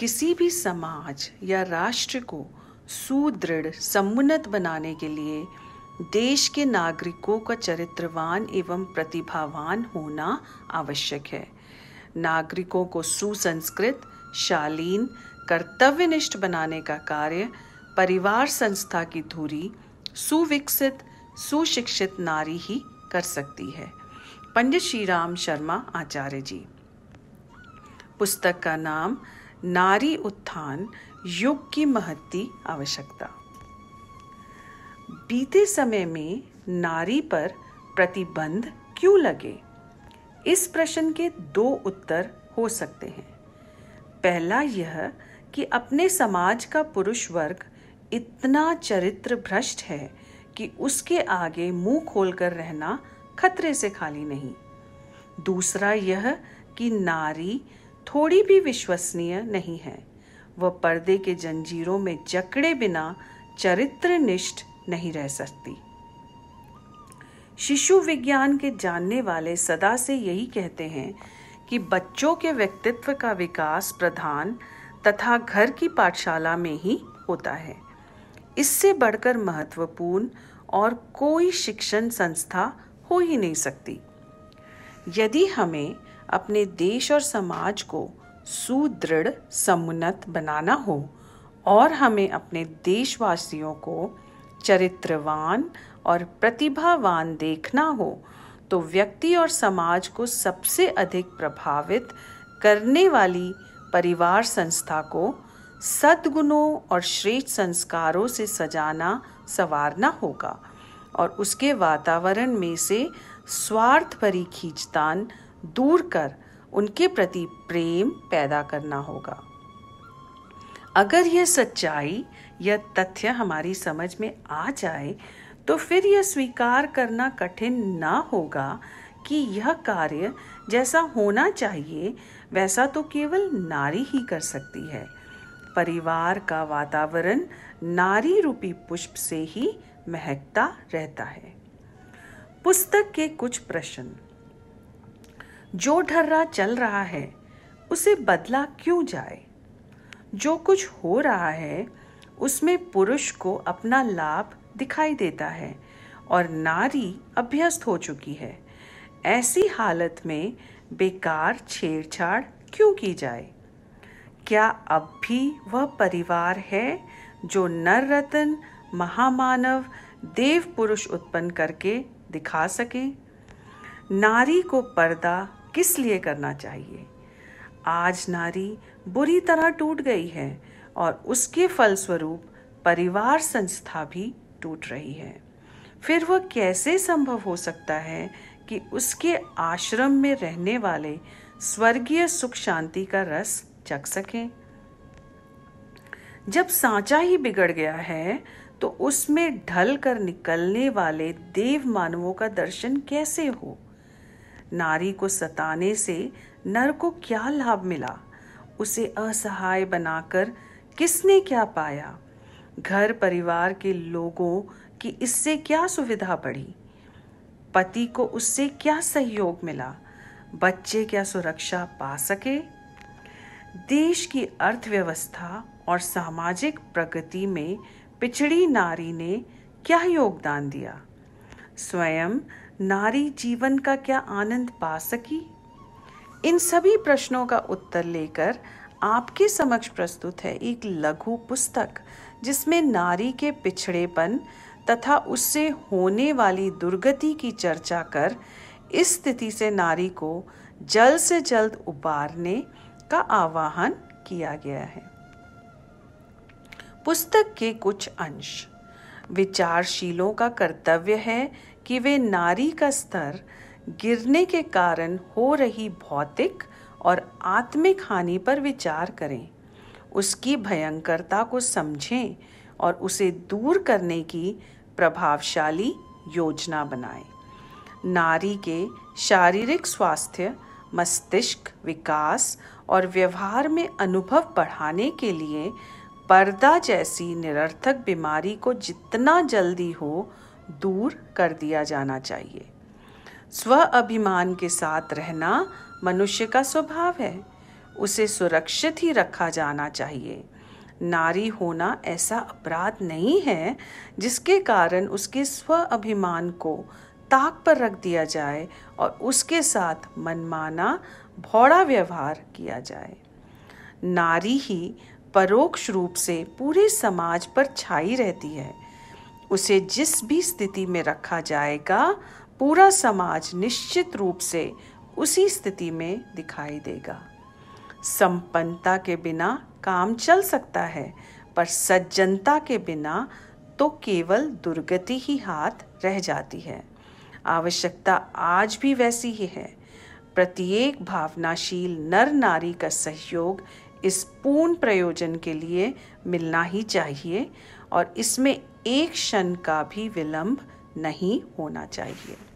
किसी भी समाज या राष्ट्र को सुदृढ़ समुन्नत बनाने के लिए देश के नागरिकों का चरित्रवान एवं प्रतिभावान होना आवश्यक है नागरिकों को सुसंस्कृत शालीन कर्तव्यनिष्ठ बनाने का कार्य परिवार संस्था की धुरी सुविकसित सुशिक्षित नारी ही कर सकती है पंडित श्री राम शर्मा आचार्य जी पुस्तक का नाम नारी उत्थान युग की महत्ती आवश्यकता बीते समय में नारी पर प्रतिबंध क्यों लगे इस प्रश्न के दो उत्तर हो सकते हैं पहला यह कि अपने समाज का पुरुष वर्ग इतना चरित्र भ्रष्ट है कि उसके आगे मुंह खोलकर रहना खतरे से खाली नहीं दूसरा यह कि नारी थोड़ी भी विश्वसनीय नहीं है वह पर्दे के जंजीरों में जकड़े बिना चरित्र निष्ठ नहीं रह सकती शिशु विज्ञान के जानने वाले सदा से यही कहते हैं कि बच्चों के व्यक्तित्व का विकास प्रधान तथा घर की पाठशाला में ही होता है इससे बढ़कर महत्वपूर्ण और कोई शिक्षण संस्था हो ही नहीं सकती यदि हमें अपने देश और समाज को सुदृढ़ समुन्नत बनाना हो और हमें अपने देशवासियों को चरित्रवान और प्रतिभावान देखना हो तो व्यक्ति और समाज को सबसे अधिक प्रभावित करने वाली परिवार संस्था को सद्गुणों और श्रेष्ठ संस्कारों से सजाना संवारना होगा और उसके वातावरण में से स्वार्थ भरी खींचतान दूर कर उनके प्रति प्रेम पैदा करना होगा अगर यह सच्चाई या तथ्य हमारी समझ में आ जाए तो फिर यह स्वीकार करना कठिन ना होगा कि यह कार्य जैसा होना चाहिए वैसा तो केवल नारी ही कर सकती है परिवार का वातावरण नारी रूपी पुष्प से ही महकता रहता है पुस्तक के कुछ प्रश्न जो ढर्रा चल रहा है उसे बदला क्यों जाए जो कुछ हो रहा है उसमें पुरुष को अपना लाभ दिखाई देता है और नारी अभ्यस्त हो चुकी है ऐसी हालत में बेकार छेड़छाड़ क्यों की जाए क्या अब भी वह परिवार है जो नर रत्न महामानव देव पुरुष उत्पन्न करके दिखा सके नारी को पर्दा किस लिए करना चाहिए आज नारी बुरी तरह टूट गई है और उसके फलस्वरूप परिवार संस्था भी टूट रही है फिर वह कैसे संभव हो सकता है कि उसके आश्रम में रहने वाले स्वर्गीय सुख शांति का रस चख सकें जब सांचा ही बिगड़ गया है तो उसमें ढल कर निकलने वाले देव मानवों का दर्शन कैसे हो नारी को सताने से नर को क्या लाभ मिला उसे असहाय बनाकर किसने क्या पाया घर परिवार के लोगों की इससे क्या सुविधा पड़ी पति को उससे क्या सहयोग मिला बच्चे क्या सुरक्षा पा सके देश की अर्थव्यवस्था और सामाजिक प्रगति में पिछड़ी नारी ने क्या योगदान दिया स्वयं नारी जीवन का क्या आनंद पा सकी इन सभी प्रश्नों का उत्तर लेकर आपके समक्ष प्रस्तुत है एक लघु पुस्तक जिसमें नारी के पिछड़ेपन तथा उससे होने वाली दुर्गति की चर्चा कर इस स्थिति से नारी को जल्द से जल्द उबारने का आवाहन किया गया है पुस्तक के कुछ अंश विचारशीलों का कर्तव्य है कि वे नारी का स्तर गिरने के कारण हो रही भौतिक और आत्मिक हानि पर विचार करें उसकी भयंकरता को समझें और उसे दूर करने की प्रभावशाली योजना बनाएं। नारी के शारीरिक स्वास्थ्य मस्तिष्क विकास और व्यवहार में अनुभव बढ़ाने के लिए पर्दा जैसी निरर्थक बीमारी को जितना जल्दी हो दूर कर दिया जाना चाहिए स्व अभिमान के साथ रहना मनुष्य का स्वभाव है उसे सुरक्षित ही रखा जाना चाहिए नारी होना ऐसा अपराध नहीं है जिसके कारण उसके स्व अभिमान को ताक पर रख दिया जाए और उसके साथ मनमाना भौड़ा व्यवहार किया जाए नारी ही परोक्ष रूप से पूरे समाज पर छाई रहती है उसे जिस भी स्थिति में रखा जाएगा पूरा समाज निश्चित रूप से उसी स्थिति में दिखाई देगा संपन्नता के बिना काम चल सकता है पर सज्जनता के बिना तो केवल दुर्गति ही हाथ रह जाती है आवश्यकता आज भी वैसी ही है प्रत्येक भावनाशील नर नारी का सहयोग इस पूर्ण प्रयोजन के लिए मिलना ही चाहिए और इसमें एक क्षण का भी विलंब नहीं होना चाहिए